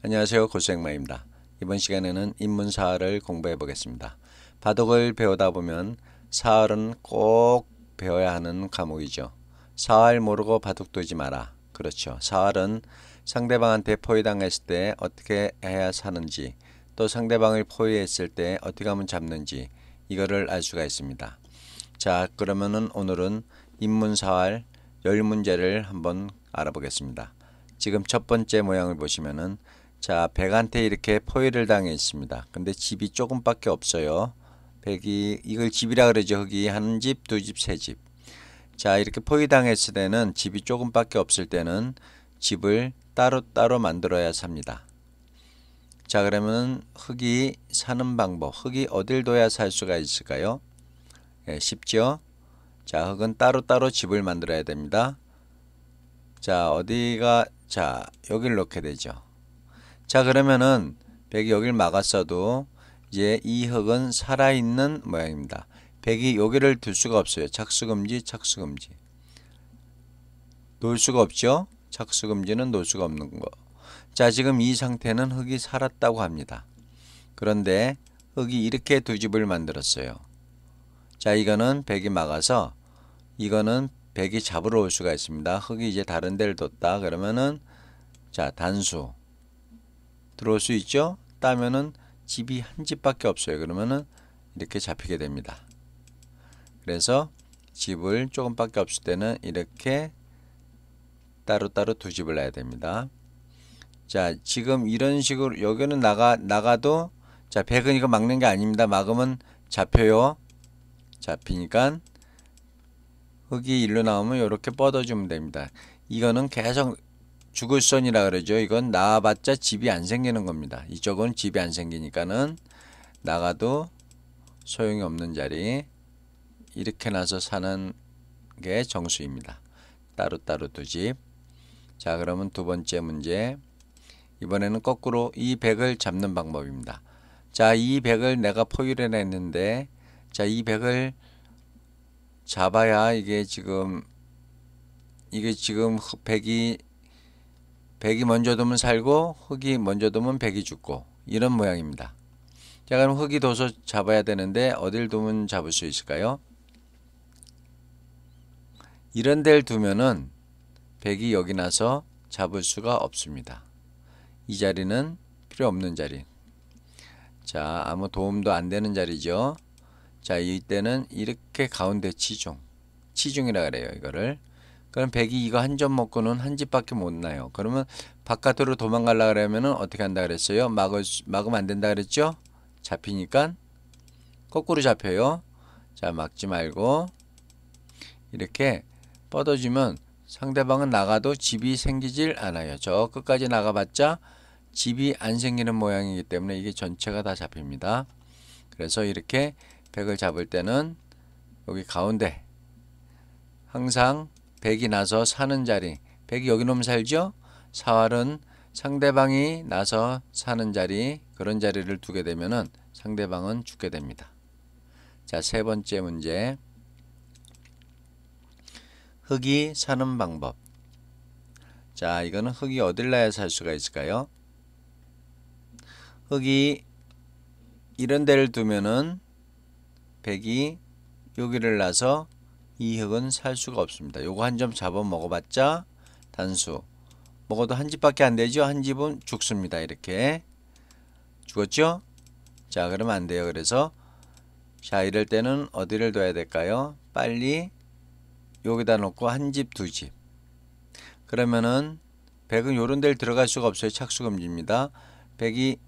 안녕하세요. 고생마입니다. 이번 시간에는 인문사를 공부해 보겠습니다. 바둑을 배우다 보면 사활은 꼭 배워야 하는 과목이죠. 사활 모르고 바둑 두지 마라. 그렇죠. 사활은 상대방한테 포위당했을 때 어떻게 해야 사는지 또 상대방을 포위했을 때 어떻게 하면 잡는지 이거를 알 수가 있습니다. 자 그러면은 오늘은 인문사활 열문제를 한번 알아보겠습니다. 지금 첫 번째 모양을 보시면은 자, 백한테 이렇게 포위를 당했습니다. 근데 집이 조금밖에 없어요. 백이 이걸 집이라 그러죠. 흑이한 집, 두 집, 세 집. 자, 이렇게 포위당했을 때는 집이 조금밖에 없을 때는 집을 따로따로 만들어야 삽니다. 자, 그러면 흑이 사는 방법. 흑이 어딜 둬야 살 수가 있을까요? 예, 쉽죠? 자, 흑은 따로따로 집을 만들어야 됩니다. 자, 어디가 자, 여기를 넣게 되죠. 자 그러면은 100이 여기를 막았어도 이제 이 흙은 살아있는 모양입니다. 100이 여기를 둘 수가 없어요. 착수금지 착수금지 놓을 수가 없죠. 착수금지는 놓을 수가 없는 거. 자 지금 이 상태는 흙이 살았다고 합니다. 그런데 흙이 이렇게 두 집을 만들었어요. 자 이거는 100이 막아서 이거는 100이 잡으러 올 수가 있습니다. 흙이 이제 다른 데를 뒀다 그러면은 자 단수 들어올 수 있죠? 따면은 집이 한 집밖에 없어요. 그러면은 이렇게 잡히게 됩니다. 그래서 집을 조금밖에 없을 때는 이렇게 따로따로 두 집을 놔야 됩니다. 자, 지금 이런 식으로 여기는 나가 나가도 자, 백은 이거 막는 게 아닙니다. 막으면 잡혀요. 잡히니까 흙이 일로 나오면 이렇게 뻗어주면 됩니다. 이거는 계속 죽을선이라 그러죠. 이건 나와봤자 집이 안 생기는 겁니다. 이쪽은 집이 안 생기니까는 나가도 소용이 없는 자리 이렇게 나서 사는 게 정수입니다. 따로따로 두 집. 자 그러면 두 번째 문제 이번에는 거꾸로 이백을 잡는 방법입니다. 자, 이백을 내가 포유해냈는데 자, 이백을 잡아야 이게 지금 이게 지금 1 0이 백이 먼저 도면 살고 흙이 먼저 도면 백이 죽고 이런 모양입니다. 자 그럼 흙이 도서 잡아야 되는데 어딜 두면 잡을 수 있을까요? 이런 데를 두면은 백이 여기 나서 잡을 수가 없습니다. 이 자리는 필요 없는 자리. 자 아무 도움도 안 되는 자리죠. 자 이때는 이렇게 가운데 치중 치중이라 그래요 이거를 그럼 백이 이거 한 점 먹고는 한 집밖에 못 나요. 그러면 바깥으로 도망가려 그러면은 어떻게 한다 그랬어요? 막을 막으면 안 된다 그랬죠? 잡히니까 거꾸로 잡혀요. 자, 막지 말고 이렇게 뻗어주면 상대방은 나가도 집이 생기질 않아요. 저 끝까지 나가봤자 집이 안 생기는 모양이기 때문에 이게 전체가 다 잡힙니다. 그래서 이렇게 백을 잡을 때는 여기 가운데 항상 백이 나서 사는 자리. 백이 여기 놈 살죠? 사활은 상대방이 나서 사는 자리 그런 자리를 두게 되면은 상대방은 죽게 됩니다. 자, 세 번째 문제. 흙이 사는 방법. 자, 이거는 흙이 어딜 나야 살 수가 있을까요? 흙이 이런 데를 두면은 백이 여기를 나서 이 흙은 살 수가 없습니다. 요거 한 점 잡아 먹어봤자 단수 먹어도 한 집밖에 안 되죠. 한 집은 죽습니다. 이렇게 죽었죠? 자 그러면 안 돼요. 그래서 자 이럴 때는 어디를 둬야 될까요? 빨리 여기다 놓고 한 집, 두 집. 그러면은 백은 요런 데를 들어갈 수가 없어요. 착수금지입니다. 백이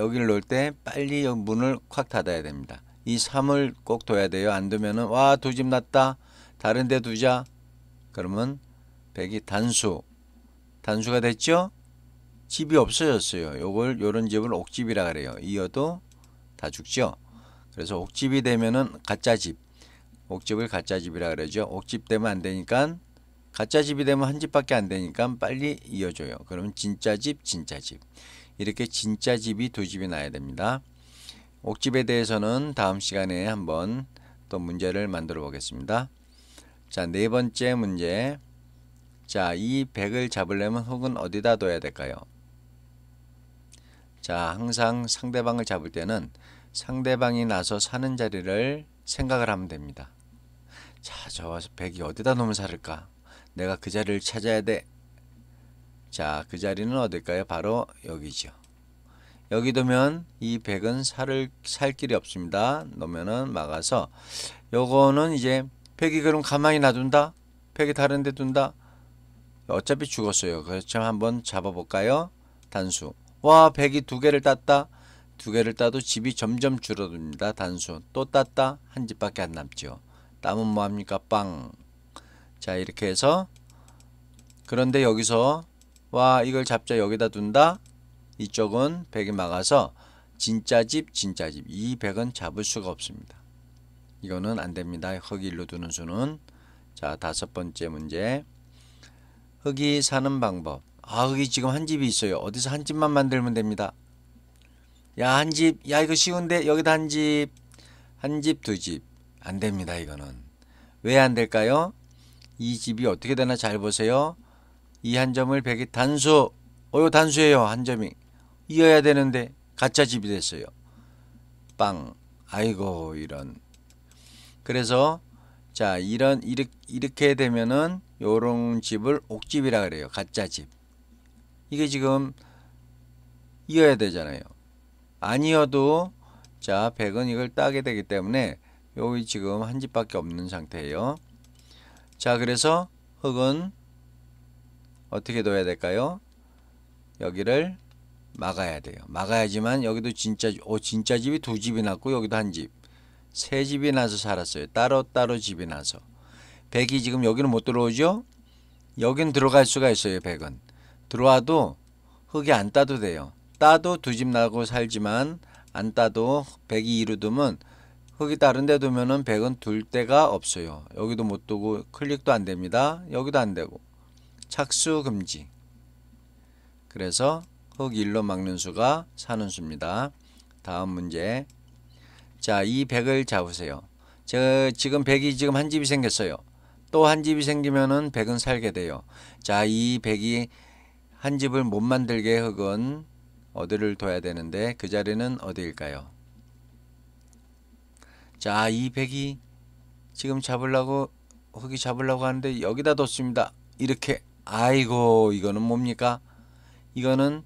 여기를 놓을 때 빨리 문을 콱 닫아야 됩니다. 이 3을 꼭 둬야 돼요. 안 두면은 와, 두 집 났다. 다른 데 두자. 그러면 100이 단수. 단수가 됐죠? 집이 없어졌어요. 요걸 요런 집을 옥집이라 그래요. 이어도 다 죽죠. 그래서 옥집이 되면은 가짜 집. 옥집을 가짜 집이라 그러죠. 옥집 되면 안 되니까 가짜 집이 되면 한 집밖에 안 되니까 빨리 이어줘요. 그러면 진짜 집, 진짜 집. 이렇게 진짜 집이 두 집이 나야 됩니다. 옥집에 대해서는 다음 시간에 한번 또 문제를 만들어 보겠습니다. 자, 네 번째 문제. 자, 이백을 잡으려면 혹은 어디다 둬야 될까요? 자, 항상 상대방을 잡을 때는 상대방이 나서 사는 자리를 생각을 하면 됩니다. 자, 저백이 어디다 놓으면 살을까? 내가 그 자리를 찾아야 돼. 자, 그 자리는 어딜까요? 바로 여기죠. 여기 두면 이백은 살을 살 길이 없습니다. 놓으면은 막아서 요거는 이제 팩이 그럼 가만히 놔둔다? 팩이 다른 데 둔다? 어차피 죽었어요. 그렇죠. 한번 잡아볼까요? 단수. 와, 백이 두 개를 땄다. 두 개를 따도 집이 점점 줄어듭니다. 단수. 또 땄다. 한 집밖에 안 남죠. 땀은 뭐합니까? 빵. 자, 이렇게 해서 그런데 여기서 와, 이걸 잡자. 여기다 둔다. 이쪽은 백이 막아서 진짜 집, 진짜 집. 이 백은 잡을 수가 없습니다. 이거는 안 됩니다. 흙이 일로 두는 수는 자 다섯 번째 문제 흙이 사는 방법 아 흙이 지금 한 집이 있어요. 어디서 한 집만 만들면 됩니다. 야한 집, 야 이거 쉬운데 여기다 한 집, 한 집, 두집안 됩니다. 이거는 왜 안 될까요? 이 집이 어떻게 되나 잘 보세요. 이 한 점을 백이 단수, 어요 단수예요 한 점이 이어야 되는데 가짜 집이 됐어요. 빵, 아이고 이런 그래서 자 이런 이렇게, 이렇게 되면은 요런 집을 옥집이라 그래요. 가짜 집. 이게 지금 이어야 되잖아요. 아니어도 자 100은 이걸 따게 되기 때문에 여기 지금 한 집밖에 없는 상태예요. 자 그래서 흙은 어떻게 둬야 될까요? 여기를 막아야 돼요. 막아야지만 여기도 진짜 오 진짜 집이 두 집이 났고 여기도 한 집. 새 집이 나서 살았어요. 따로따로 집이 나서. 백이 지금 여기는 못 들어오죠? 여긴 들어갈 수가 있어요. 백은. 들어와도 흙이 안 따도 돼요. 따도 두 집 나고 살지만 안 따도 백이 이루 두면 흙이 다른 데 두면은 백은 둘 데가 없어요. 여기도 못 두고 클릭도 안 됩니다. 여기도 안 되고. 착수 금지. 그래서 흙 일로 막는 수가 사는 수입니다. 다음 문제 자, 이1을 잡으세요. 저 지금 1이 지금 한 집이 생겼어요. 또 한 집이 생기면은 1은 살게 돼요. 자, 이1이한 집을 못 만들게 흙은 어디를 둬야 되는데 그 자리는 어디일까요? 자, 이1이 지금 잡으려고 흙이 잡으려고 하는데 여기다 뒀습니다. 이렇게 아이고 이거는 뭡니까? 이거는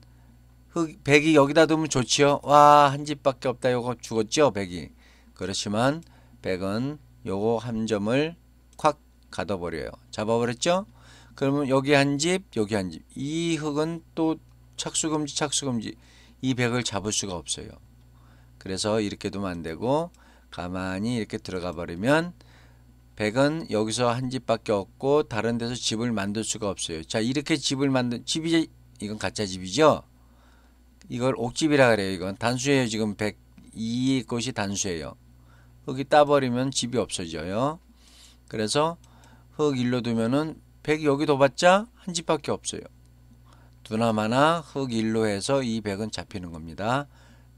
흑 백이 여기다 두면 좋지요. 와 한 집밖에 없다. 요거 죽었죠 백이. 그렇지만 백은 요거 한 점을 콱 가둬버려요. 잡아버렸죠? 그러면 여기 한 집, 여기 한 집. 이 흙은 또 착수금지, 착수금지. 이 백을 잡을 수가 없어요. 그래서 이렇게 두면 안 되고 가만히 이렇게 들어가 버리면 백은 여기서 한 집밖에 없고 다른 데서 집을 만들 수가 없어요. 자 이렇게 집을 만든 집이 이건 가짜 집이죠. 이걸 옥집이라 그래요. 이건 단수예요. 지금 102의 것이 단수예요. 흙이 따버리면 집이 없어져요. 그래서 흙1로 두면은 100 여기 둬봤자 한 집밖에 없어요. 두나마나 흙1로 해서 이 100은 잡히는 겁니다.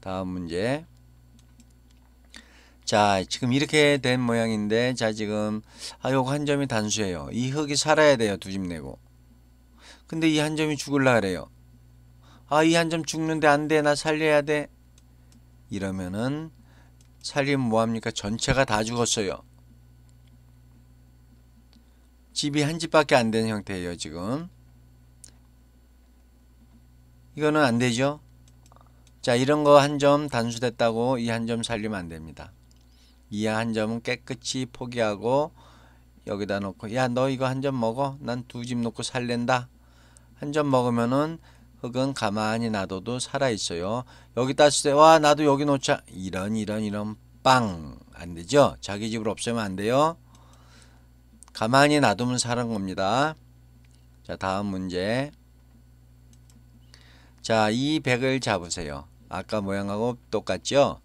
다음 문제. 자 지금 이렇게 된 모양인데 자 지금 아 요거 한 점이 단수예요. 이 흙이 살아야 돼요. 두 집 내고. 근데 이 한 점이 죽을라 그래요. 아, 이 한 점 죽는데 안 돼. 나 살려야 돼. 이러면은 살리면 뭐합니까? 전체가 다 죽었어요. 집이 한 집밖에 안 되는 형태예요, 지금. 이거는 안 되죠? 자, 이런 거 한 점 단수됐다고 이 한 점 살리면 안 됩니다. 이 한 점은 깨끗이 포기하고 여기다 놓고 야, 너 이거 한 점 먹어? 난 두 집 놓고 살랜다. 한 점 먹으면은 흙은 가만히 놔둬도 살아있어요. 여기 따지세 와 나도 여기 놓자. 이런 이런 이런 빵. 안 되죠? 자기 집을 없애면 안 돼요. 가만히 놔두면 사는 겁니다. 자 다음 문제. 자이 1을 잡으세요. 아까 모양하고 똑같죠?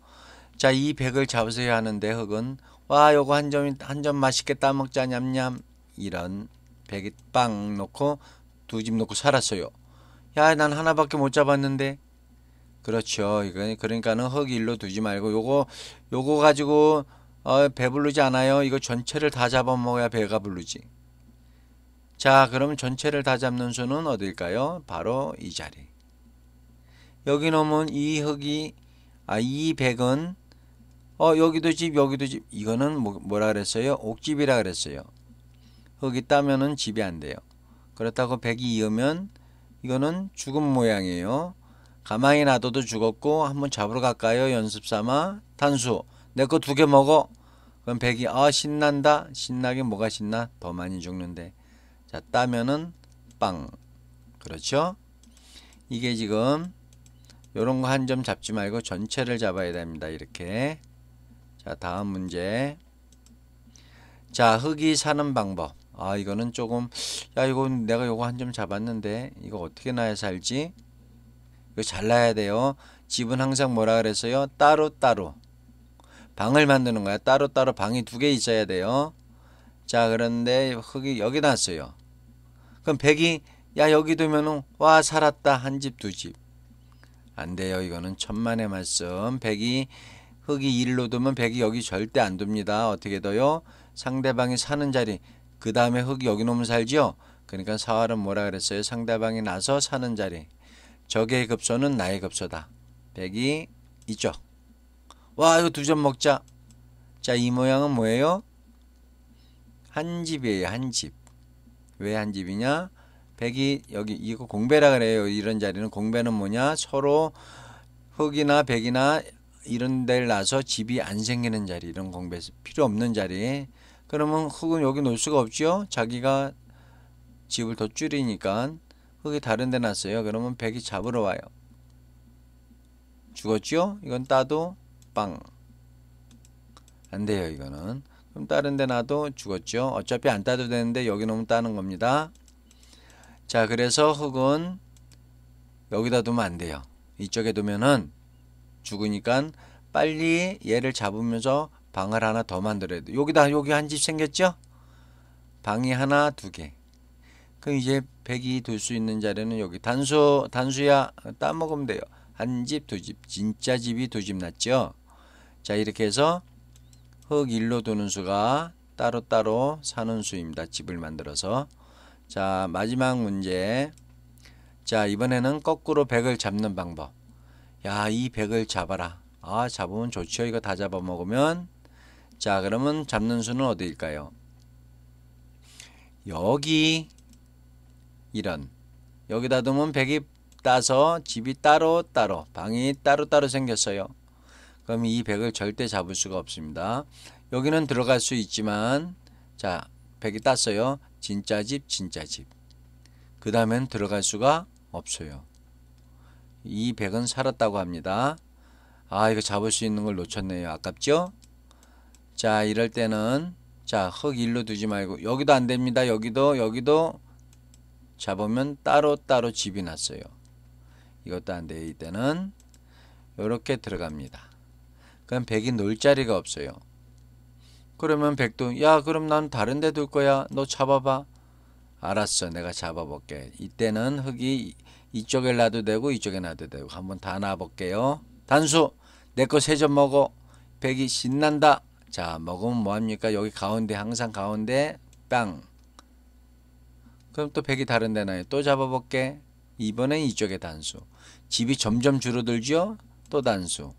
자이 1을 잡으세요 하는데 흙은 와 요거 한 점 한 점 맛있게 따먹자 냠냠 이런 백이 빵 놓고 두 집 놓고 살았어요. 야난 하나밖에 못 잡았는데 그렇죠 이거 그러니까는 흙 일로 두지 말고 요거 요거 가지고 어, 배부르지 않아요 이거 전체를 다 잡아먹어야 배가 부르지 자 그럼 전체를 다 잡는 수는 어딜까요 바로 이 자리 여기 놓으면 이 흙이 아이 백은 어 여기도 집 여기도 집 이거는 뭐, 라 그랬어요 옥집이라 그랬어요 흙이 따면은 집이 안 돼요 그렇다고 백이 이으면 이거는 죽은 모양이에요. 가만히 놔둬도 죽었고 한번 잡으러 갈까요? 연습 삼아 탄수 내 거 두 개 먹어. 그럼 백이 아 신난다. 신나게 뭐가 신나? 더 많이 죽는데. 자 따면은 빵. 그렇죠? 이게 지금 요런 거 한 점 잡지 말고 전체를 잡아야 됩니다. 이렇게. 자, 다음 문제. 자, 흙이 사는 방법. 아 이거는 조금 야이거 내가 요거 한 점 잡았는데 이거 어떻게 놔야 살지 이거 잘라야 돼요 집은 항상 뭐라 그랬어요 따로 따로 방을 만드는 거야 따로 따로 방이 두 개 있어야 돼요 자 그런데 흙이 여기 놨어요 그럼 백이 야 여기 두면은 와 살았다 한 집 두 집 안 돼요 이거는 천만의 말씀 백이 흙이 일로 두면 백이 여기 절대 안 둡니다 어떻게 둬요 상대방이 사는 자리 그 다음에 흙 여기 놓으면 살지요. 그러니까 사활은 뭐라 그랬어요? 상대방이 나서 사는 자리. 적의 급소는 나의 급소다. 백이 있죠. 와 이거 두 점 먹자. 자 이 모양은 뭐예요? 한 집이에요. 한 집. 왜 한 집이냐? 백이 여기 이거 공배라 그래요. 이런 자리는 공배는 뭐냐? 서로 흙이나 백이나 이런 데를 나서 집이 안 생기는 자리 이런 공배 필요 없는 자리 그러면 흙은 여기 놓을 수가 없지요. 자기가 집을 더 줄이니까 흙이 다른 데 놨어요. 그러면 백이 잡으러 와요. 죽었죠 이건 따도 빵. 안 돼요, 이거는. 그럼 다른 데 놔도 죽었죠. 어차피 안 따도 되는데 여기 놓으면 따는 겁니다. 자, 그래서 흙은 여기다 두면 안 돼요. 이쪽에 두면은 죽으니까 빨리 얘를 잡으면서 방을 하나 더 만들어야 돼. 여기다 여기 한 집 생겼죠? 방이 하나 두 개. 그럼 이제 백이 둘 수 있는 자리는 여기 단수 단수야 따먹으면 돼요. 한 집, 두 집, 진짜 집이 두 집 났죠? 자 이렇게 해서 흙 일로 두는 수가 따로따로 사는 수입니다. 집을 만들어서 자 마지막 문제 자 이번에는 거꾸로 백을 잡는 방법 야 이 백을 잡아라 아 잡으면 좋죠 이거 다 잡아먹으면 자, 그러면 잡는 수는 어디일까요? 여기 이런 여기다 두면 1이 따서 집이 따로 따로 방이 따로 따로 생겼어요. 그럼 이1을 절대 잡을 수가 없습니다. 여기는 들어갈 수 있지만 자1이 땄어요. 진짜 집 진짜 집. 그 다음엔 들어갈 수가 없어요. 이1은 살았다고 합니다. 아 이거 잡을 수 있는 걸 놓쳤네요. 아깝죠? 자 이럴 때는 자 흙 일로 두지 말고 여기도 안됩니다 여기도 여기도 잡으면 따로따로 집이 났어요 이것도 안 돼 이때는 이렇게 들어갑니다 그럼 백이 놀 자리가 없어요 그러면 백도 야 그럼 난 다른 데 둘 거야 너 잡아봐 알았어 내가 잡아볼게 이때는 흙이 이쪽에 놔도 되고 이쪽에 놔도 되고 한번 다 놔볼게요 단수 내 거 세 점 먹어 백이 신난다 자 먹으면 뭐합니까? 여기 가운데 항상 가운데 빵 그럼 또 100이 다른 데 나요. 또 잡아볼게. 이번엔 이쪽에 단수. 집이 점점 줄어들죠? 또 단수.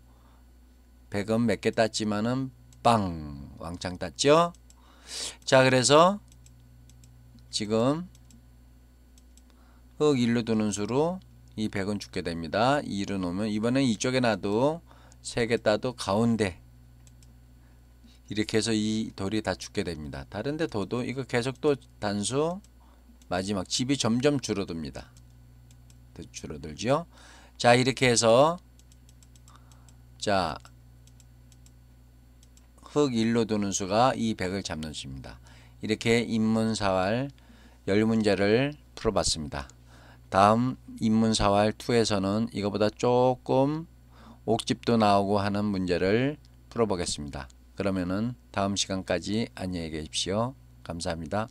100은 몇 개 땄지만은 빵 왕창 땄죠? 자 그래서 지금 흙 1로 두는 수로 이 100은 죽게 됩니다. 2로 놓으면 이번엔 이쪽에 놔도 3개 따도 가운데 이렇게 해서 이 돌이 다 죽게 됩니다. 다른데 도도 이거 계속 또 단수 마지막 집이 점점 줄어듭니다. 줄어들죠. 자 이렇게 해서 자 흙일로 두는 수가 이백을 잡는 수입니다. 이렇게 인문사활 열문제를 풀어봤습니다. 다음 인문사활 2에서는 이거보다 조금 옥집도 나오고 하는 문제를 풀어보겠습니다. 그러면은 다음 시간까지 안녕히 계십시오. 감사합니다.